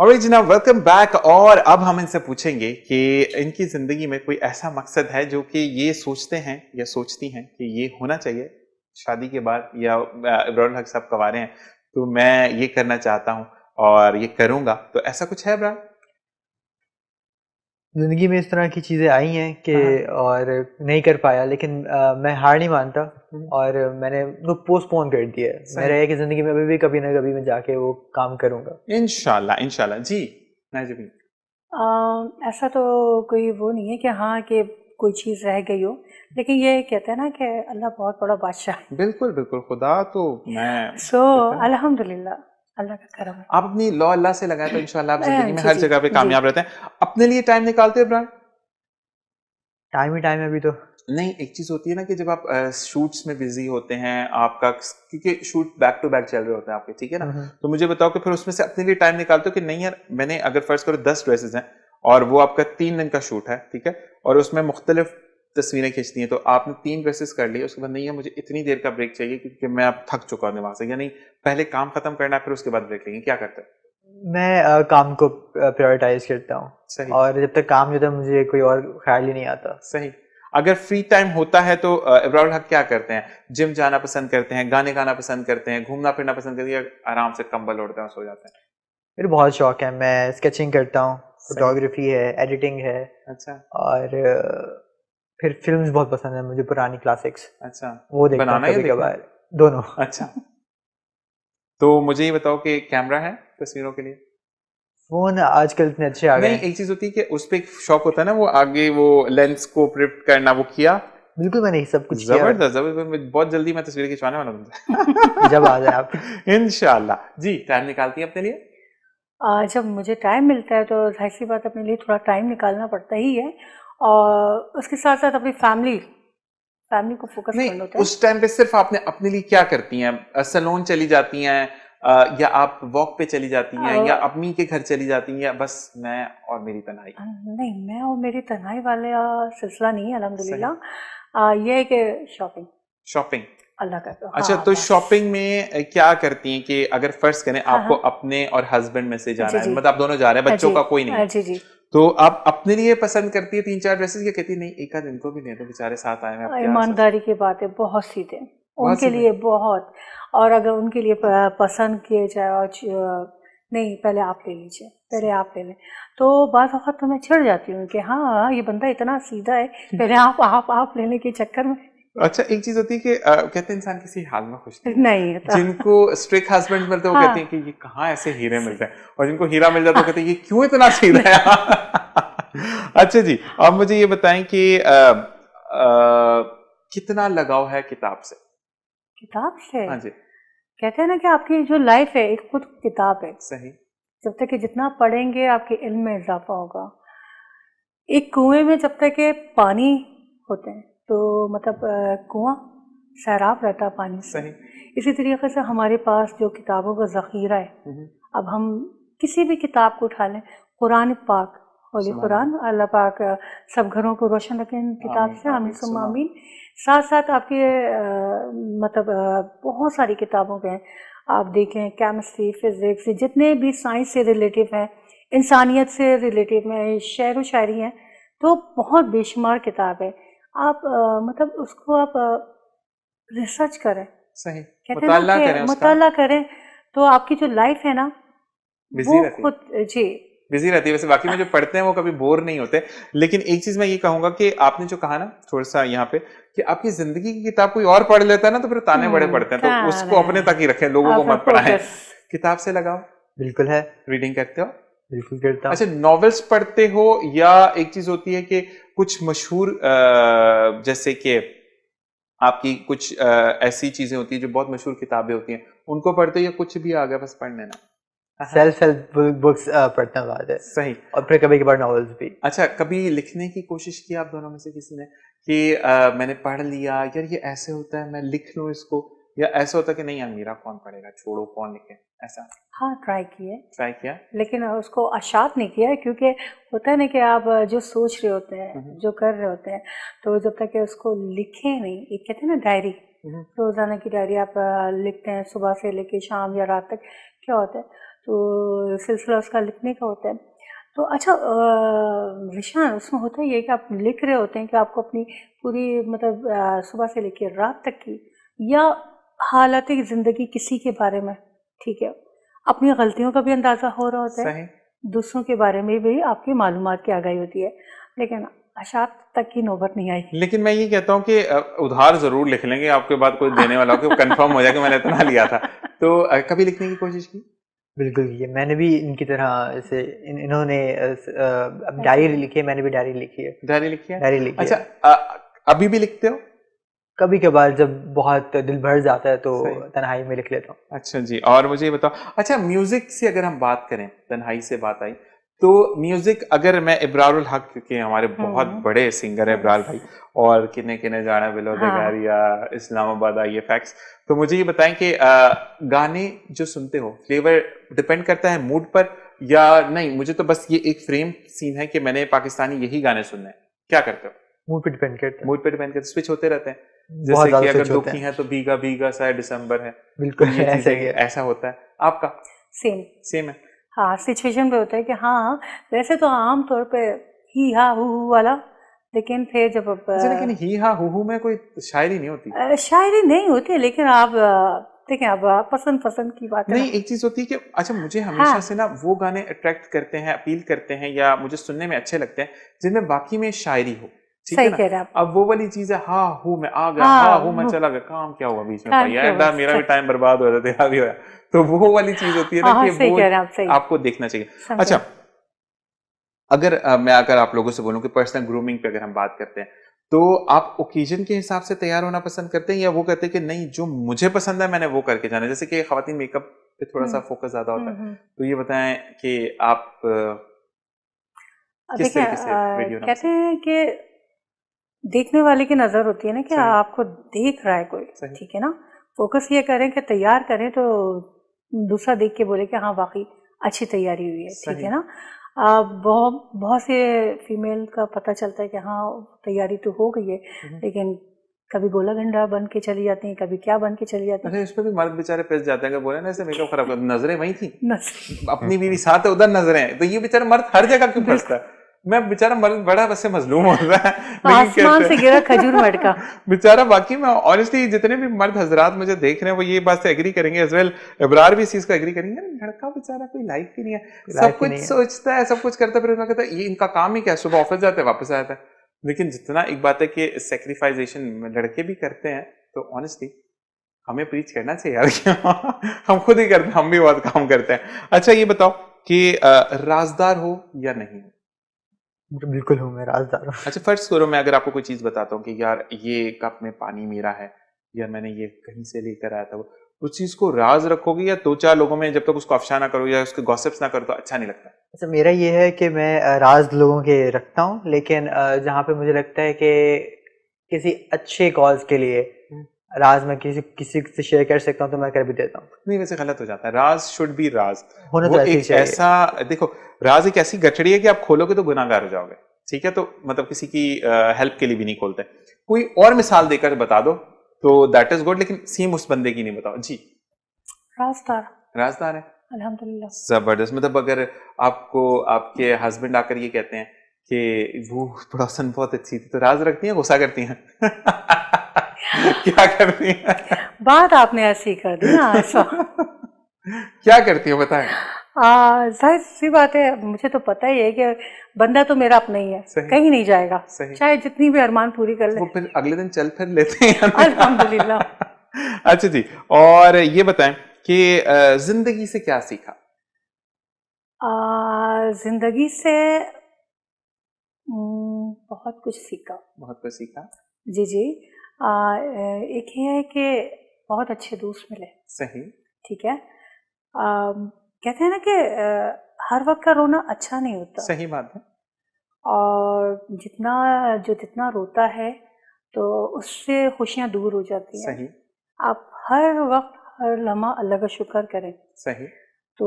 और जी welcome back और अब हम इनसे पूछेंगे कि इनकी ज़िंदगी में कोई ऐसा मकसद है जो कि ये सोचते हैं या सोचती हैं कि ये होना चाहिए शादी के बाद या इब्राहिम हक साहब कवा रहे हैं तो मैं ये करना चाहता हूँ और ये करूँगा तो ऐसा कुछ है इब्राहिम ज़िंदगी में इस तरह की चीज़ें आई हैं कि हाँ। और नहीं कर पाया लेकिन आ, मैं हार नहीं मानता हम्म। और मैंने वो पोस्टपोन कर दिया है मेरा कि ज़िंदगी में अभी भी कभी ना कभी मैं जाके वो काम करूंगा इनशाला इनशाला जी नाजमी ऐसा तो कोई वो नहीं है कि हाँ कि कोई चीज़ रह गई हो लेकिन ये कहते हैं ना कि अल्लाह बहुत बड़ा बादशाह बिल्कुल बिल्कुल खुदा तो मैं सो so, अल्हम्दुलिल्लाह अल्लाह आप अपनी लॉ अल्लाह से लगाए तो इंशाल्लाह आप जिंदगी में हाँ, हर जगह पे कामयाब रहते हैं अपने लिए टाइम निकालते हो ब्रांड टाइम ही टाइम है अभी तो नहीं एक चीज होती है ना कि जब आप शूट्स में बिजी होते हैं आपका क्योंकि शूट बैक टू बैक चल रहे होते हैं आपके ठीक है ना हम्म। तो मुझे बताओ कि फिर उसमें से अपने लिए टाइम निकालते हो कि नहीं यार मैंने अगर फर्ज करो दस ड्रेसेस हैं और वो आपका तीन दिन का शूट है ठीक है और उसमें मुख्तलिफ तस्वीरें खींचती हैं तो आपने तीन प्रेसेस कर ली उसके बाद नहीं है मुझे इतनी देर का ब्रेक चाहिए क्योंकि मैं अब थक चुका हूँ वहां से यानी पहले काम खत्म करना है फिर उसके बाद ब्रेक लेंगे क्या करते हैं मैं आ, काम को प्रायोरिटाइज करता हूँ और जब तक काम जो था मुझे कोई और ख्याल ही नहीं आता सही अगर फ्री टाइम होता है तो इब्राउल हक क्या करते हैं जिम जाना पसंद करते हैं गाने गाना पसंद करते हैं घूमना फिरना पसंद करते हैं आराम से कंबल ओढ़ते हैं सो जाते हैं मेरे बहुत शौक है मैं स्केचिंग करता हूँ फोटोग्राफी है एडिटिंग है अच्छा और फिर फिल्म बहुत पसंद है मुझे पुरानी क्लासिक्स अच्छा वो देखना है दोनों अच्छा तो मुझे ये बताओ कि कैमरा है तस्वीरों के लिए फोन आजकल इतने अच्छे आ गए नहीं एक चीज होती है कि उस पे एक शौक होता है ना वो आगे वो लेंस को प्रिफ्ट करना वो किया बिल्कुल मैंने सब कुछ जबरदस्त जबरदस्त बहुत जल्दी मैं तस्वीरें खिंचवाने वाला हूँ जब आ जाए आप इनशाला जी टाइम निकालती है अपने लिए आ, जब मुझे टाइम मिलता है तो ऐसी बात अपने लिए थोड़ा टाइम निकालना पड़ता ही है और उसके साथ साथ अपनी फैमिली फैमिली को फोकस नहीं, होता है उस टाइम पे सिर्फ आपने अपने लिए क्या करती हैं सलोन चली जाती हैं या आप वॉक पे चली जाती हैं या अम्मी के घर चली जाती हैं या बस मैं और मेरी तनाई नहीं मैं और मेरी तनाई वाले सिलसिला नहीं है अलहमदुल्ला ये है कि शॉपिंग शॉपिंग अल्लाह का अच्छा हाँ, तो शॉपिंग में क्या करती हैं कि अगर फर्स्ट करें हाँ, आपको हाँ। अपने और हस्बैंड में से जाना है मतलब आप दोनों जा रहे हैं बच्चों का कोई नहीं जी जी तो आप अपने लिए पसंद करती है तीन चार ड्रेसेस या कहती नहीं एक आध इनको भी नहीं तो बेचारे साथ आए हैं हाँ, ईमानदारी की बात है बहुत सीधे उनके लिए बहुत और अगर उनके लिए पसंद किए जाए और नहीं पहले आप ले लीजिए पहले आप ले लें तो बात वक्त तो मैं छिड़ जाती हूँ कि हाँ ये बंदा इतना सीधा है पहले आप आप आप लेने के चक्कर में अच्छा एक चीज होती है कि कहते हैं इंसान किसी हाल में खुश नहीं है तो जिनको स्ट्रिक हस्बैंड मिलते हैं वो हाँ। कहते हैं कि ये कहाँ ऐसे हीरे मिलते हैं और जिनको हीरा मिल जाता है कहते हैं ये क्यों इतना सीधा है अच्छा जी अब मुझे ये बताएं कि आ, आ, कितना लगाव है किताब से किताब से हाँ जी कहते हैं ना कि आपकी जो लाइफ है एक खुद किताब है सही जब तक कि जितना पढ़ेंगे आपके इल्म में इजाफा होगा एक कुएं में जब तक पानी होते हैं तो मतलब कुआं सैराब रहता पानी से इसी तरीके से हमारे पास जो किताबों का ज़ख़ीरा है हम्म। अब हम किसी भी किताब को उठा लें कुरान पाक और ये कुरान अल्लाह पाक सब घरों को रोशन रखें इन किताब से आमीन सुमामीन साथ साथ आपके आ, मतलब बहुत सारी किताबों के हैं आप देखें केमिस्ट्री फिज़िक्स जितने भी साइंस से रिलेटिव हैं इंसानियत से रिलेटिव हैं शेर व शायरी हैं तो बहुत बेशुमार किताब है आप आ, मतलब उसको आप रिसर्च करें सही कहते मुताला करें मुताला करें तो आपकी जो लाइफ है ना वो खुद जी बिजी रहती है वैसे बाकी में जो पढ़ते हैं वो कभी बोर नहीं होते लेकिन एक चीज मैं ये कहूंगा कि आपने जो कहा ना थोड़ा सा यहाँ पे कि आपकी जिंदगी की किताब कोई और पढ़ लेता है ना तो फिर ताने बड़े हम्म, पड़ते हैं तो उसको अपने तक ही रखें लोगों को मत पढ़ाएं किताब से लगाओ बिल्कुल है रीडिंग करते हो बिल्कुल करता अच्छा नॉवेल्स पढ़ते हो या एक चीज होती है कि कुछ मशहूर जैसे कि आपकी कुछ ऐसी चीजें होती हैं जो बहुत मशहूर किताबें होती हैं उनको पढ़ते हो या कुछ भी आ गया बस पढ़ लेना सेल्फ हेल्प बुक्स पढ़ना बाद है सही और फिर कभी कभार नॉवेल्स भी अच्छा कभी लिखने की कोशिश की आप दोनों में से किसी ने कि आ, मैंने पढ़ लिया यार ये ऐसे होता है मैं लिख लूँ इसको या ऐसा होता कि नहीं यार मेरा कौन पढ़ेगा छोड़ो कौन लिखे ऐसा हाँ ट्राई किए ट्राई किया लेकिन उसको अशात नहीं किया क्योंकि होता है ना कि आप जो सोच रहे होते हैं हम्म, हम्म। जो कर रहे होते हैं तो जब तक कि उसको लिखे नहीं एक कहते हैं ना डायरी हम्म, रोजाना की डायरी आप लिखते हैं सुबह से लेके शाम या रात तक क्या होता है तो सिलसिला उसका लिखने का होता है तो अच्छा रिशान उसमें होता ही है कि आप लिख रहे होते हैं कि आपको अपनी पूरी मतलब सुबह से लेके रात तक की या हालात ज़िंदगी किसी के बारे में ठीक है अपनी गलतियों का भी अंदाज़ा हो रहा होता है दूसरों के बारे में भी आपकी मालूम की आगाही होती है लेकिन अशात तक की नौबत नहीं आई लेकिन मैं ये कहता हूँ कि उधार जरूर लिख लेंगे आपके बाद कोई देने वाला हो कंफर्म हो जाए कि मैंने इतना लिया था तो कभी लिखने की कोशिश की बिल्कुल ये मैंने भी इनकी तरह ऐसे इन, इन्होंने डायरी लिखी है मैंने भी डायरी लिखी है डायरी लिखी है डायरी लिखी अच्छा अभी भी लिखते हो कभी कभार जब बहुत दिल भर जाता है तो तनहाई में लिख लेता हूँ अच्छा जी और मुझे बताओ अच्छा म्यूजिक से अगर हम बात करें तनहाई से बात आई तो म्यूजिक अगर मैं इब्रारुल हक के हमारे हम्म। बहुत बड़े सिंगर हैं इब्रार भाई और किने किने जाना बिलो दगारिया हाँ। इस्लामाबाद आई फैक्ट्स तो मुझे ये बताएं कि गाने जो सुनते हो फ्लेवर डिपेंड करता है मूड पर या नहीं मुझे तो बस ये एक फ्रेम सीन है कि मैंने पाकिस्तानी यही गाने सुनने हैं क्या करते हो मूड पे डिपेंड करते मूड पे डिपेंड करते स्विच होते रहते हैं जैसे कि अगर दो है तो भीगा भीगा सा दिसंबर है बिल्कुल ऐसा ही ऐसा होता है आपका सेम सेम है हाँ सिचुएशन पे होता है कि हाँ वैसे तो आमतौर पे ही हा हु वाला लेकिन फिर जब अच्छा, लेकिन ही हा हु में कोई शायरी नहीं होती शायरी नहीं होती है लेकिन आप ठीक अब पसंद पसंद की बात नहीं एक चीज होती है कि अच्छा मुझे हाँ। हमेशा हाँ। से ना वो गाने अट्रैक्ट करते हैं अपील करते हैं या मुझे सुनने में अच्छे लगते हैं जिनमें बाकी में शायरी हो ठीक है ना अब वो वाली चीज है हाँ, मैं आ गया हाँ, हाँ, मैं चला गया काम क्या हुआ बीच में यार मेरा भी टाइम बर्बाद हो रहा तेरा भी होया तो वो वाली चीज होती है ना कि वो आपको देखना चाहिए अच्छा अगर मैं आप लोगों से कि पर्सनल ग्रूमिंग पे अगर हम बात करते हैं तो आप ओकेजन के हिसाब से तैयार होना पसंद करते हैं या वो कहते हैं कि नहीं जो मुझे पसंद है मैंने वो करके जाना जैसे कि खातन मेकअप पे थोड़ा सा फोकस हम्म। ज्यादा होता है हम्म, हम्म। तो ये बताएं कि आप किस तरीके से कहते हैं कि देखने वाले की नज़र होती है ना कि आपको देख रहा है कोई ठीक है ना फोकस ये करें कि तैयार करें तो दूसरा देख के बोले कि हाँ वाकई अच्छी तैयारी हुई है ठीक है ना बहुत बहुत से फीमेल का पता चलता है कि हाँ तैयारी तो हो गई है हम्म। लेकिन कभी गोला गंडा बन के चली जाती है कभी क्या बन के चली जाती है इसमें भी मर्द बेचारे पिस जाते हैं बोले ना मेकअप खराब नजरें वही थी अपनी बीवी साथ है उधर नजरें तो ये बेचारे मर्द हर जगह क्यों फंसता है मैं बेचारा बड़ा वैसे मजलूम हो रहा है आसमान से गिरा खजूर मटका बेचारा बाकी मैं ऑनेस्टली जितने भी मर्द हजरात मुझे देख रहे हैं वो ये बात से एग्री करेंगे एज वेल इब्रार भी इस चीज को एग्री करेंगे लड़का बेचारा कोई लाइफ ही नहीं है सब कुछ सोचता है सब कुछ करता है फिर कहता है ये इनका काम ही क्या सुबह ऑफिस जाता है वापस आता है लेकिन जितना एक बात है कि सेक्रीफाइजेशन लड़के भी करते हैं तो ऑनेस्टली हमें प्रीच करना चाहिए यार हम खुद ही करते हैं हम भी बहुत काम करते हैं अच्छा ये बताओ कि राजदार हो या नहीं हो बिल्कुल हूँ मैं राजदार अच्छा फर्स्ट करो मैं अगर आपको कोई चीज़ बताता हूँ कि यार ये कप में पानी मेरा है या मैंने ये कहीं से लेकर आया था वो उस चीज को राज रखोगे या दो चार लोगों में जब तक तो उसको अफसा ना करो या उसके गॉसिप्स ना करो तो अच्छा नहीं लगता अच्छा मेरा ये है कि मैं राज लोगों के रखता हूँ लेकिन जहाँ पे मुझे लगता है कि किसी अच्छे कॉज के लिए राज मैं किसी किसी से शेयर कर सकता हूँ तो मैं कर भी देता हूँ नहीं वैसे गलत हो जाता है राज शुड बी राज होना तो एक ऐसा देखो राज एक ऐसी गठड़ी है कि आप खोलोगे तो गुनागार हो जाओगे ठीक है तो मतलब किसी की हेल्प के लिए भी नहीं खोलते कोई और मिसाल देकर बता दो तो दैट इज गुड लेकिन सेम उस बंदे की नहीं बताओ जी राजदार राजदार है जबरदस्त मतलब अगर आपको आपके हस्बैंड आकर ये कहते हैं कि वो पड़ोसन बहुत अच्छी थी तो राज रखती हैं गुस्सा करती हैं क्या करती है बात आपने ऐसी कर दी ना क्या करती हो बताए जाहिर सी बात है मुझे तो पता ही है कि बंदा तो मेरा अपना ही है कहीं नहीं जाएगा चाहे जितनी भी अरमान पूरी कर ले वो फिर अगले दिन चल फिर लेते हैं अल्हम्दुलिल्लाह अच्छा जी और ये बताएं कि जिंदगी से क्या सीखा जिंदगी से हम्म, बहुत कुछ सीखा बहुत कुछ सीखा जी जी आ, एक ये है कि बहुत अच्छे दोस्त मिले सही ठीक है आ, कहते हैं ना कि हर वक्त का रोना अच्छा नहीं होता सही बात है और जितना जो जितना रोता है तो उससे खुशियाँ दूर हो जाती हैं सही आप हर वक्त हर लम्हा अल्लाह का शुक्र करें सही तो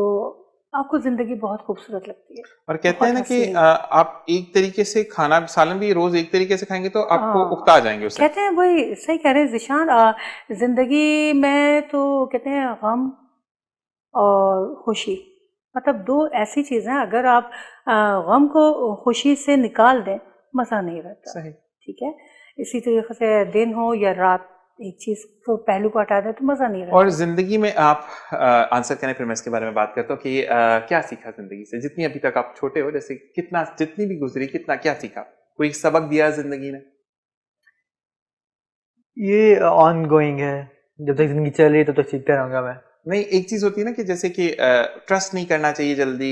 आपको जिंदगी बहुत खूबसूरत लगती है और कहते हैं ना कि है। आप एक तरीके से खाना सालन भी रोज एक तरीके से खाएंगे तो आपको हाँ। उकता जाएंगे उससे कहते हैं वही सही कह रहे हैं जिशान जिंदगी में तो कहते हैं गम और खुशी मतलब दो ऐसी चीजें हैं अगर आप गम को खुशी से निकाल दें मजा नहीं रहता सही ठीक है इसी तरीके से दिन हो या रात एक चीज को पहलू को हटा दे तो मजा नहीं और जिंदगी में आप आंसर करें फिर मैं इसके बारे में बात करता हूँ कि आ, क्या सीखा जिंदगी से जितनी अभी तक आप छोटे हो जैसे कितना जितनी भी गुजरी कितना क्या सीखा कोई सबक दिया जिंदगी ने ये ऑन गोइंग है जब तक जिंदगी चल रही है तब तो तक तो सीखता रहूंगा मैं नहीं एक चीज होती है ना कि जैसे कि ट्रस्ट नहीं करना चाहिए जल्दी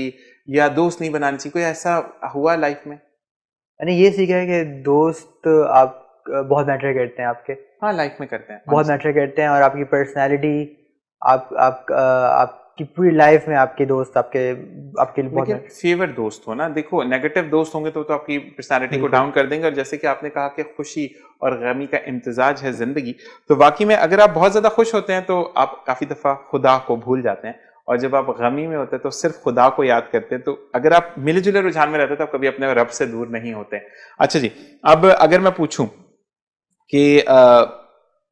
या दोस्त नहीं बनानी चाहिए कोई ऐसा हुआ लाइफ में मैंने ये सीखा है कि दोस्त आप बहुत मैटर करते हैं आपके हाँ लाइफ में करते हैं बहुत मैटर करते हैं और आपकी पर्सनैलिटी आप आप आपकी पूरी लाइफ में आपके दोस्त आपके आपके लिए बहुत फेवर दोस्त हो ना देखो नेगेटिव दोस्त होंगे तो तो आपकी पर्सनैलिटी को डाउन कर देंगे और जैसे कि आपने कहा कि खुशी और गमी का इम्तजाज है ज़िंदगी तो वाकई में अगर आप बहुत ज़्यादा खुश होते हैं तो आप काफ़ी दफ़ा खुदा को भूल जाते हैं और जब आप गमी में होते हैं तो सिर्फ खुदा को याद करते हैं तो अगर आप मिले जुले रुझान में रहते हैं तो आप कभी अपने रब से दूर नहीं होते अच्छा जी अब अगर मैं पूछूं कि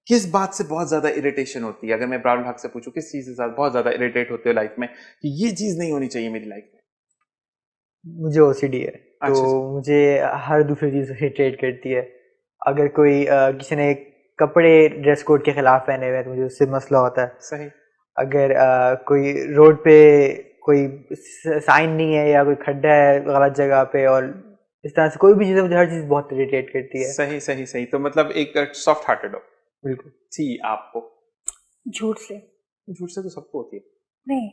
किस बात से बहुत ज्यादा इरिटेशन होती है अगर मैं ब्राउन भाग से पूछू किस चीज से बहुत ज्यादा इरिटेट होते हो लाइफ में कि ये चीज नहीं होनी चाहिए मेरी लाइफ में मुझे ओसीडी है अच्छा तो अच्छा। मुझे हर दूसरी चीज इरिटेट करती है अगर कोई किसी ने कपड़े ड्रेस कोड के खिलाफ पहने हुए तो मुझे उससे मसला होता है सही अगर आ, कोई रोड पे कोई साइन नहीं है या कोई खड्डा है गलत जगह पे और इस तरह से कोई भी चीज़ मुझे हर चीज़ बहुत इरिटेट करती है सही सही सही तो मतलब एक सॉफ्ट हार्टेड हो बिल्कुल जी आपको झूठ से झूठ से तो सबको होती है नहीं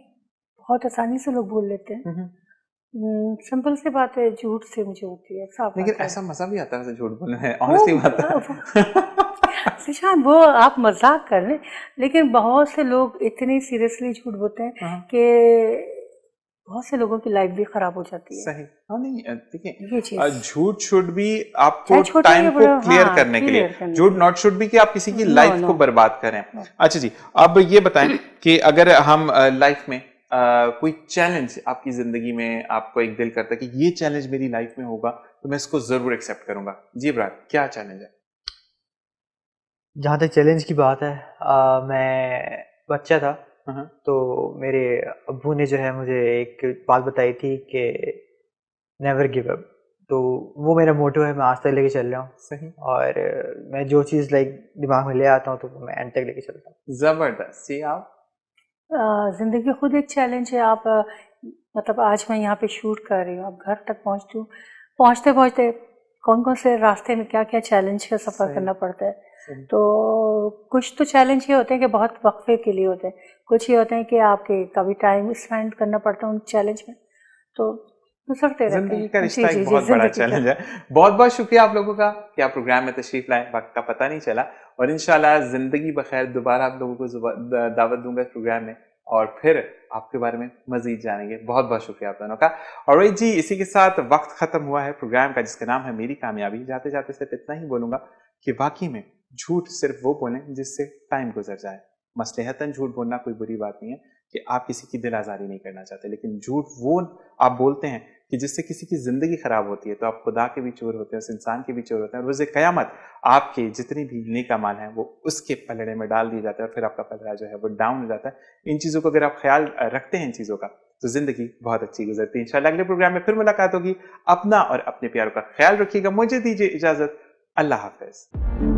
बहुत आसानी से लोग बोल लेते हैं हम्म, सिंपल से बात है झूठ से मुझे होती है साफ लेकिन ऐसा मजा भी आता है झूठ बोलने में ऑनेस्टली बात निशान अच्छा, वो आप मजाक कर रहे लेकिन बहुत से लोग इतने सीरियसली झूठ बोलते हैं हाँ। कि बहुत से लोगों की लाइफ भी खराब हो जाती है सही हाँ नहीं देखिए झूठ शुड भी आपको टाइम को क्लियर हाँ, करने के लिए झूठ नॉट शुड भी कि आप किसी की लाइफ को बर्बाद करें अच्छा जी अब ये बताएं कि अगर हम लाइफ में Uh, कोई चैलेंज आपकी जिंदगी में आपको एक दिल करता है कि ये चैलेंज मेरी लाइफ में होगा तो मैं इसको जरूर एक्सेप्ट करूंगा जी ब्रात क्या चैलेंज है जहां तक चैलेंज की बात है आ, मैं बच्चा था हम्म। तो मेरे अबू ने जो है मुझे एक बात बताई थी कि नेवर गिव अप तो वो मेरा मोटो है मैं आज तक लेके चल रहा हूँ सही और मैं जो चीज़ लाइक दिमाग में ले आता हूँ तो मैं एंड तक लेके चलता हूँ ज़बरदस्त सी आप ज़िंदगी खुद एक चैलेंज है आप मतलब आज मैं यहाँ पे शूट कर रही हूँ आप घर तक पहुँचती हूँ पहुँचते पहुँचते कौन कौन से रास्ते में क्या क्या चैलेंज का सफ़र करना पड़ता है तो कुछ तो चैलेंज ये होते हैं कि बहुत वक्फे के लिए होते हैं कुछ ही होते हैं कि आपके कभी टाइम स्पेंड करना पड़ता है उन चैलेंज में तो जिंदगी का रिश्ता एक बहुत बड़ा चैलेंज है बहुत बहुत शुक्रिया आप लोगों का कि आप प्रोग्राम में तशरीफ लाए वक्त का पता नहीं चला और इनशाला जिंदगी बखैर दोबारा आप लोगों को दावत दूंगा इस प्रोग्राम में और फिर आपके बारे में मजीद जानेंगे बहुत बहुत शुक्रिया आप दोनों का और जी इसी के साथ वक्त खत्म हुआ है प्रोग्राम का जिसका नाम है मेरी कामयाबी जाते जाते सिर्फ इतना ही बोलूंगा कि वाकई में झूठ सिर्फ वो बोले जिससे टाइम गुजर जाए मसलहतन झूठ बोलना कोई बुरी बात नहीं है कि आप किसी की दिल आज़ारी नहीं करना चाहते लेकिन झूठ वो आप बोलते हैं कि जिससे किसी की ज़िंदगी ख़राब होती है तो आप खुदा के भी चोर होते हैं उस इंसान के भी चोर होते हैं और उसे क़यामत आपके जितनी भी नेक माल है वो उसके पलड़े में डाल दिया जाता है और फिर आपका पलड़ा जो है वो डाउन हो जाता है इन चीज़ों को अगर आप ख्याल रखते हैं इन चीज़ों का तो ज़िंदगी बहुत अच्छी गुजरती है इंशाल्लाह अगले प्रोग्राम में फिर मुलाकात होगी अपना और अपने प्यारों का ख्याल रखिएगा मुझे दीजिए इजाज़त अल्लाह हाफिज़